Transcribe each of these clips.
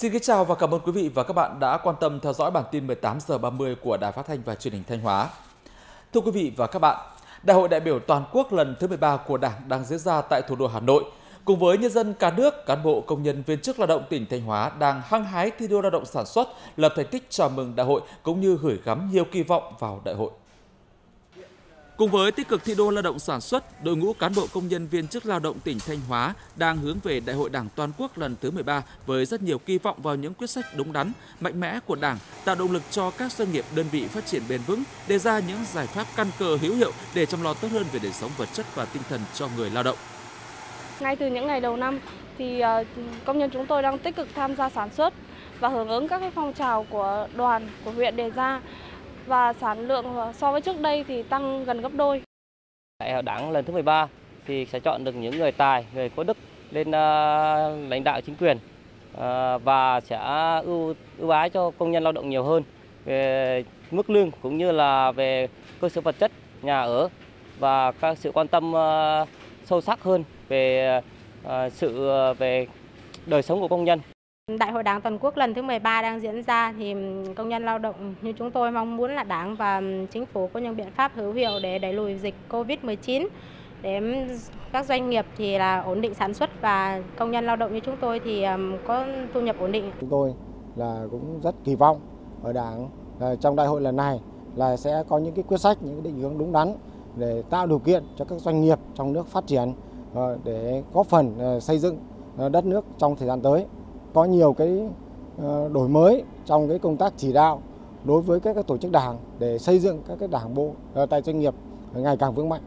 Xin kính chào và cảm ơn quý vị và các bạn đã quan tâm theo dõi bản tin 18 giờ 30 của Đài Phát thanh và Truyền hình Thanh Hóa. Thưa quý vị và các bạn, Đại hội đại biểu toàn quốc lần thứ 13 của Đảng đang diễn ra tại thủ đô Hà Nội. Cùng với nhân dân cả nước, cán bộ công nhân viên chức lao động tỉnh Thanh Hóa đang hăng hái thi đua lao động sản xuất, lập thành tích chào mừng đại hội cũng như gửi gắm nhiều kỳ vọng vào đại hội. Cùng với tích cực thi đua lao động sản xuất, đội ngũ cán bộ công nhân viên chức lao động tỉnh Thanh Hóa đang hướng về Đại hội Đảng toàn quốc lần thứ 13 với rất nhiều kỳ vọng vào những quyết sách đúng đắn, mạnh mẽ của Đảng, tạo động lực cho các doanh nghiệp đơn vị phát triển bền vững, đề ra những giải pháp căn cơ hữu hiệu để chăm lo tốt hơn về đời sống vật chất và tinh thần cho người lao động. Ngay từ những ngày đầu năm thì ờ, công nhân chúng tôi đang tích cực tham gia sản xuất và hưởng ứng các cái phong trào của đoàn của huyện đề ra và sản lượng so với trước đây thì tăng gần gấp đôi. Đại hội đảng lần thứ 13 thì sẽ chọn được những người tài, người có đức lên ờ, lãnh đạo chính quyền ờ, và sẽ ưu ưu ái cho công nhân lao động nhiều hơn về mức lương cũng như là về cơ sở vật chất, nhà ở và các sự quan tâm ờ, sâu sắc hơn về sự về đời sống của công nhân. Đại hội Đảng toàn quốc lần thứ 13 đang diễn ra thì công nhân lao động như chúng tôi mong muốn là Đảng và chính phủ có những biện pháp hữu hiệu để đẩy lùi dịch Covid-19 để các doanh nghiệp thì là ổn định sản xuất và công nhân lao động như chúng tôi thì có thu nhập ổn định. Chúng tôi là cũng rất kỳ vọng ở Đảng ờ, trong đại hội lần này là sẽ có những cái quyết sách, những cái định hướng đúng đắn để tạo điều kiện cho các doanh nghiệp trong nước phát triển ờ, để góp phần ờ, xây dựng đất nước trong thời gian tới có nhiều cái ờ, đổi mới trong cái công tác chỉ đạo đối với các tổ chức đảng để xây dựng các cái đảng bộ ờ, tại doanh nghiệp ngày càng vững mạnh.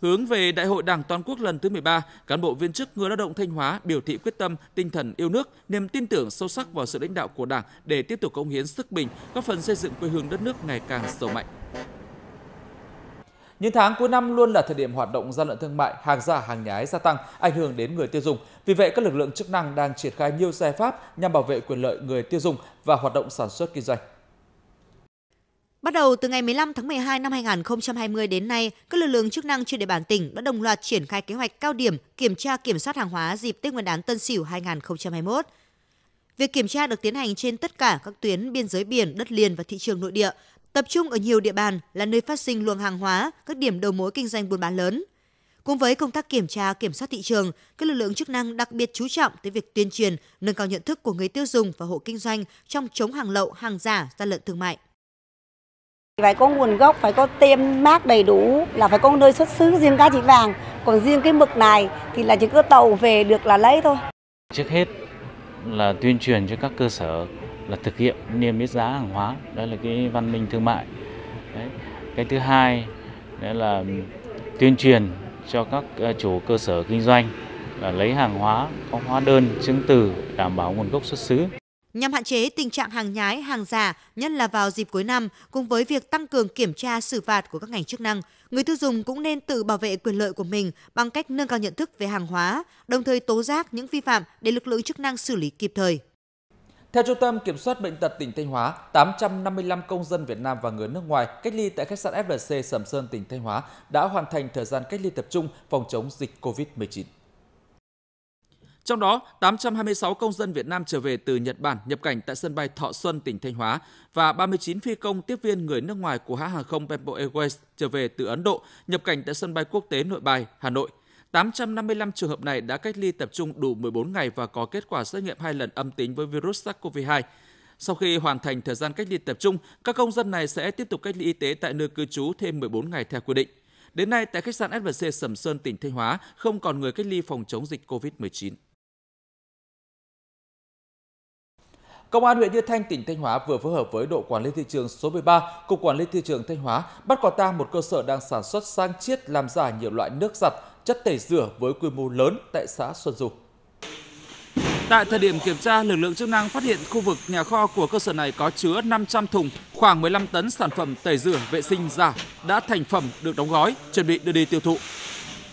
Hướng về Đại hội Đảng toàn quốc lần thứ 13, cán bộ viên chức người lao động Thanh Hóa biểu thị quyết tâm, tinh thần yêu nước, niềm tin tưởng sâu sắc vào sự lãnh đạo của Đảng để tiếp tục cống hiến sức mình, góp phần xây dựng quê hương đất nước ngày càng giàu mạnh. Những tháng cuối năm luôn là thời điểm hoạt động gian lận thương mại, hàng giả, hàng nhái gia tăng, ảnh hưởng đến người tiêu dùng. Vì vậy, các lực lượng chức năng đang triển khai nhiều giải pháp nhằm bảo vệ quyền lợi người tiêu dùng và hoạt động sản xuất kinh doanh. Bắt đầu từ ngày 15 tháng 12 năm 2020 đến nay, các lực lượng chức năng trên địa bàn tỉnh đã đồng loạt triển khai kế hoạch cao điểm kiểm tra kiểm soát hàng hóa dịp Tết Nguyên đán Tân Sửu 2021. Việc kiểm tra được tiến hành trên tất cả các tuyến biên giới biển, đất liền và thị trường nội địa, tập trung ở nhiều địa bàn là nơi phát sinh luồng hàng hóa, các điểm đầu mối kinh doanh buôn bán lớn. Cùng với công tác kiểm tra, kiểm soát thị trường, các lực lượng chức năng đặc biệt chú trọng tới việc tuyên truyền, nâng cao nhận thức của người tiêu dùng và hộ kinh doanh trong chống hàng lậu, hàng giả, gian lận thương mại. Phải có nguồn gốc, phải có tem mác đầy đủ, là phải có nơi xuất xứ riêng cá trị vàng. Còn riêng cái mực này thì là chỉ có tàu về được là lấy thôi. Trước hết là tuyên truyền cho các cơ sở là thực hiện niêm yết giá hàng hóa đó là cái văn minh thương mại đấy. cái thứ hai đó là tuyên truyền cho các ờ, chủ cơ sở kinh doanh là lấy hàng hóa có hóa đơn chứng từ đảm bảo nguồn gốc xuất xứ nhằm hạn chế tình trạng hàng nhái, hàng giả, nhất là vào dịp cuối năm, cùng với việc tăng cường kiểm tra xử phạt của các ngành chức năng, Người tiêu dùng cũng nên tự bảo vệ quyền lợi của mình bằng cách nâng cao nhận thức về hàng hóa, đồng thời tố giác những vi phạm để lực lượng chức năng xử lý kịp thời. Theo Trung tâm Kiểm soát Bệnh tật tỉnh Thanh Hóa, 855 công dân Việt Nam và người nước ngoài cách ly tại khách sạn FLC Sầm Sơn, tỉnh Thanh Hóa đã hoàn thành thời gian cách ly tập trung phòng chống dịch COVID-19. Trong đó, 826 công dân Việt Nam trở về từ Nhật Bản nhập cảnh tại sân bay Thọ Xuân, tỉnh Thanh Hóa và 39 phi công tiếp viên người nước ngoài của hãng hàng không Bamboo Airways trở về từ Ấn Độ nhập cảnh tại sân bay quốc tế Nội Bài, Hà Nội. 855 trường hợp này đã cách ly tập trung đủ 14 ngày và có kết quả xét nghiệm hai lần âm tính với virus SARS-CoV-2. Sau khi hoàn thành thời gian cách ly tập trung, các công dân này sẽ tiếp tục cách ly y tế tại nơi cư trú thêm 14 ngày theo quy định. Đến nay, tại khách sạn SVC Sầm Sơn, tỉnh Thanh Hóa, không còn người cách ly phòng chống dịch COVID-19. Công an huyện Như Thanh, tỉnh Thanh Hóa vừa phối hợp với đội quản lý thị trường số 13, Cục Quản lý thị trường Thanh Hóa bắt quả tang một cơ sở đang sản xuất sang chiết làm giả nhiều loại nước giặt, chất tẩy rửa với quy mô lớn tại xã Xuân Dục. Tại thời điểm kiểm tra, lực lượng chức năng phát hiện khu vực nhà kho của cơ sở này có chứa 500 thùng, khoảng 15 tấn sản phẩm tẩy rửa vệ sinh giả đã thành phẩm được đóng gói, chuẩn bị đưa đi tiêu thụ.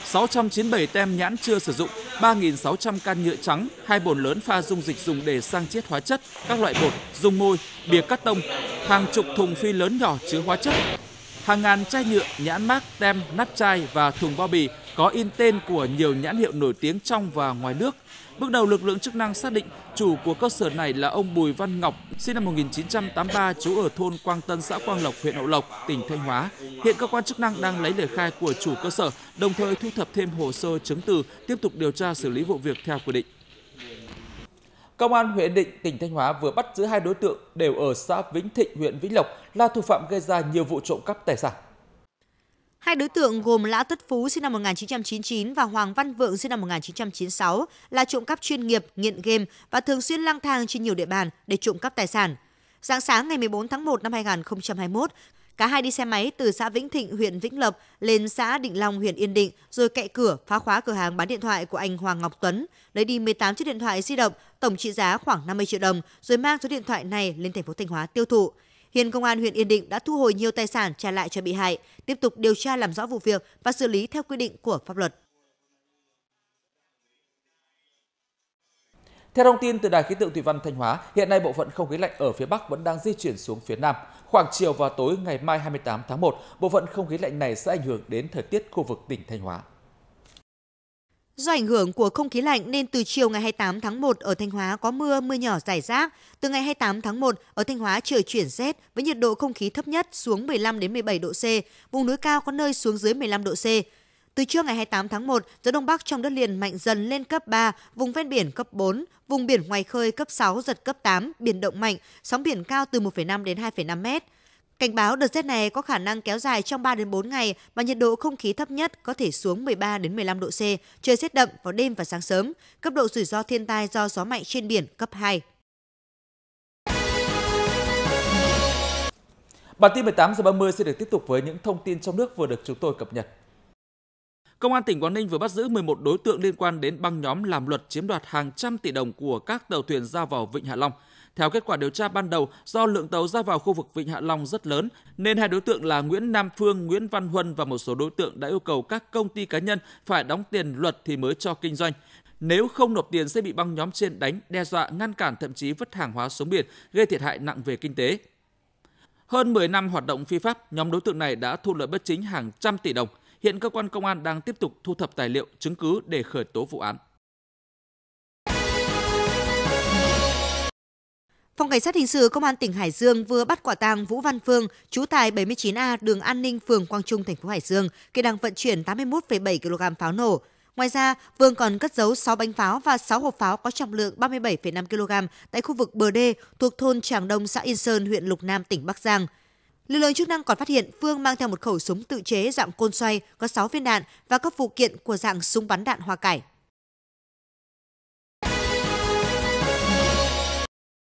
697 tem nhãn chưa sử dụng 3.600 can nhựa trắng, hai bồn lớn pha dung dịch dùng để sang chiết hóa chất, các loại bột, dung môi, bìa cắt tông, hàng chục thùng phi lớn nhỏ chứa hóa chất, hàng ngàn chai nhựa, nhãn mát tem, nắp chai và thùng bao bì có in tên của nhiều nhãn hiệu nổi tiếng trong và ngoài nước. Bước đầu lực lượng chức năng xác định chủ của cơ sở này là ông Bùi Văn Ngọc, sinh năm 1983, trú ở thôn Quang Tân, xã Quang Lộc, huyện Hậu Lộc, tỉnh Thanh Hóa. Hiện cơ quan chức năng đang lấy lời khai của chủ cơ sở, đồng thời thu thập thêm hồ sơ chứng từ, tiếp tục điều tra xử lý vụ việc theo quy định. Công an huyện Định, tỉnh Thanh Hóa vừa bắt giữ hai đối tượng đều ở xã Vĩnh Thịnh, huyện Vĩnh Lộc là thủ phạm gây ra nhiều vụ trộm cắp tài sản. Hai đối tượng gồm Lã Tất Phú sinh năm 1999 và Hoàng Văn Vượng sinh năm 1996 là trộm cắp chuyên nghiệp, nghiện game và thường xuyên lang thang trên nhiều địa bàn để trộm cắp tài sản. Sáng sáng ngày 14 tháng 1 năm 2021, cả hai đi xe máy từ xã Vĩnh Thịnh, huyện Vĩnh Lộc lên xã Định Long, huyện Yên Định rồi cậy cửa phá khóa cửa hàng bán điện thoại của anh Hoàng Ngọc Tuấn, lấy đi 18 chiếc điện thoại di động tổng trị giá khoảng 50 triệu đồng rồi mang số điện thoại này lên thành phố Thanh Hóa tiêu thụ. Hiện công an huyện Yên Định đã thu hồi nhiều tài sản trả lại cho bị hại, tiếp tục điều tra làm rõ vụ việc và xử lý theo quy định của pháp luật. Theo thông tin từ Đài khí tượng Thủy văn Thanh Hóa, hiện nay bộ phận không khí lạnh ở phía Bắc vẫn đang di chuyển xuống phía Nam. Khoảng chiều và tối ngày mai 28 tháng 1, bộ phận không khí lạnh này sẽ ảnh hưởng đến thời tiết khu vực tỉnh Thanh Hóa. Do ảnh hưởng của không khí lạnh nên từ chiều ngày 28 tháng 1 ở Thanh Hóa có mưa, mưa nhỏ rải rác. Từ ngày 28 tháng 1 ở Thanh Hóa trời chuyển rét với nhiệt độ không khí thấp nhất xuống 15 đến 17 độ C, vùng núi cao có nơi xuống dưới 15 độ C. Từ trưa ngày 28 tháng 1, gió đông bắc trong đất liền mạnh dần lên cấp 3, vùng ven biển cấp 4, vùng biển ngoài khơi cấp 6 giật cấp 8, biển động mạnh, sóng biển cao từ 1,5 đến 2,5 mét. Cảnh báo đợt rét này có khả năng kéo dài trong 3 đến 4 ngày và nhiệt độ không khí thấp nhất có thể xuống 13 đến 15 độ C, trời rét đậm vào đêm và sáng sớm, cấp độ rủi ro thiên tai do gió mạnh trên biển cấp 2. Bản tin 18 giờ 30 sẽ được tiếp tục với những thông tin trong nước vừa được chúng tôi cập nhật. Công an tỉnh Quảng Ninh vừa bắt giữ 11 đối tượng liên quan đến băng nhóm làm luật chiếm đoạt hàng trăm tỷ đồng của các tàu thuyền ra vào Vịnh Hạ Long – theo kết quả điều tra ban đầu, do lượng tàu ra vào khu vực Vịnh Hạ Long rất lớn, nên hai đối tượng là Nguyễn Nam Phương, Nguyễn Văn Huân và một số đối tượng đã yêu cầu các công ty cá nhân phải đóng tiền luật thì mới cho kinh doanh. Nếu không nộp tiền sẽ bị băng nhóm trên đánh, đe dọa, ngăn cản thậm chí vứt hàng hóa xuống biển, gây thiệt hại nặng về kinh tế. Hơn 10 năm hoạt động phi pháp, nhóm đối tượng này đã thu lợi bất chính hàng trăm tỷ đồng. Hiện cơ quan công an đang tiếp tục thu thập tài liệu, chứng cứ để khởi tố vụ án. Phòng Cảnh sát Hình sự Công an tỉnh Hải Dương vừa bắt quả tang Vũ Văn Phương, trú tại 79A đường An Ninh, phường Quang Trung, thành phố Hải Dương, khi đang vận chuyển 81,7 kg pháo nổ. Ngoài ra, Vương còn cất giấu 6 bánh pháo và 6 hộp pháo có trọng lượng 37,5 kg tại khu vực bờ đê thuộc thôn Tràng Đông, xã Yên Sơn, huyện Lục Nam, tỉnh Bắc Giang. Lực lượng chức năng còn phát hiện Phương mang theo một khẩu súng tự chế dạng côn xoay có 6 viên đạn và các phụ kiện của dạng súng bắn đạn hoa cải.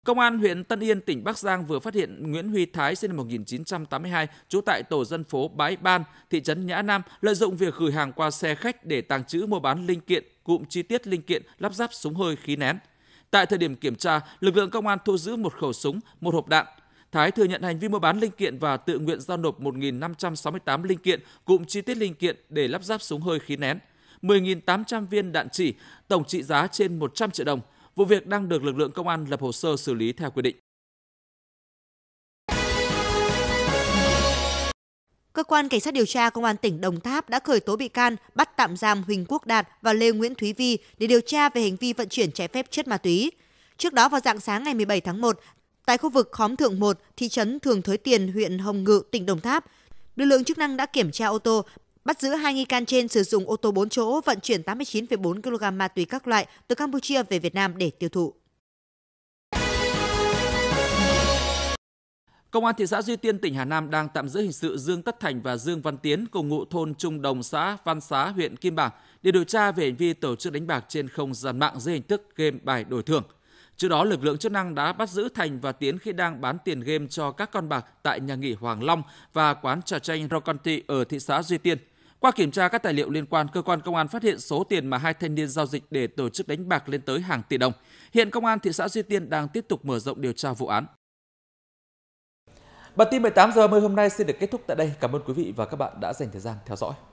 Công an huyện Tân Yên, tỉnh Bắc Giang vừa phát hiện Nguyễn Huy Thái sinh năm 1982, trú tại tổ dân phố Bái Ban, thị trấn Nhã Nam, lợi dụng việc gửi hàng qua xe khách để tàng trữ mua bán linh kiện, cụm chi tiết linh kiện lắp ráp súng hơi khí nén. Tại thời điểm kiểm tra, lực lượng công an thu giữ một khẩu súng, một hộp đạn. Thái thừa nhận hành vi mua bán linh kiện và tự nguyện giao nộp 1.568 linh kiện, cụm chi tiết linh kiện để lắp ráp súng hơi khí nén, 10.800 viên đạn chỉ, tổng trị giá trên 100 triệu đồng – Vụ việc đang được lực lượng công an lập hồ sơ xử lý theo quy định. Cơ quan Cảnh sát điều tra Công an tỉnh Đồng Tháp đã khởi tố bị can, bắt tạm giam Huỳnh Quốc Đạt và Lê Nguyễn Thúy Vi để điều tra về hành vi vận chuyển trái phép chất ma túy. Trước đó vào dạng sáng ngày 17 tháng 1, tại khu vực khóm Thượng 1, thị trấn Thường Thới Tiền, huyện Hồng Ngự, tỉnh Đồng Tháp, lực lượng chức năng đã kiểm tra ô tô Bắt giữ hai nghi can trên sử dụng ô tô 4 chỗ vận chuyển 89,4 kg ma túy các loại từ Campuchia về Việt Nam để tiêu thụ. Công an thị xã Duy Tiên, tỉnh Hà Nam đang tạm giữ hình sự Dương Tất Thành và Dương Văn Tiến cùng ngụ thôn Trung Đồng xã Văn Xá, huyện Kim Bảng để điều tra về hành vi tổ chức đánh bạc trên không gian mạng dưới hình thức game bài đổi thưởng. Trước đó, lực lượng chức năng đã bắt giữ Thành và Tiến khi đang bán tiền game cho các con bạc tại nhà nghỉ Hoàng Long và quán trà chanh Rocanti ở thị xã Duy Tiên. Qua kiểm tra các tài liệu liên quan, cơ quan công an phát hiện số tiền mà hai thanh niên giao dịch để tổ chức đánh bạc lên tới hàng tỷ đồng. Hiện công an thị xã Duy Tiên đang tiếp tục mở rộng điều tra vụ án. Bản tin 18 giờ 10 hôm nay xin được kết thúc tại đây. Cảm ơn quý vị và các bạn đã dành thời gian theo dõi.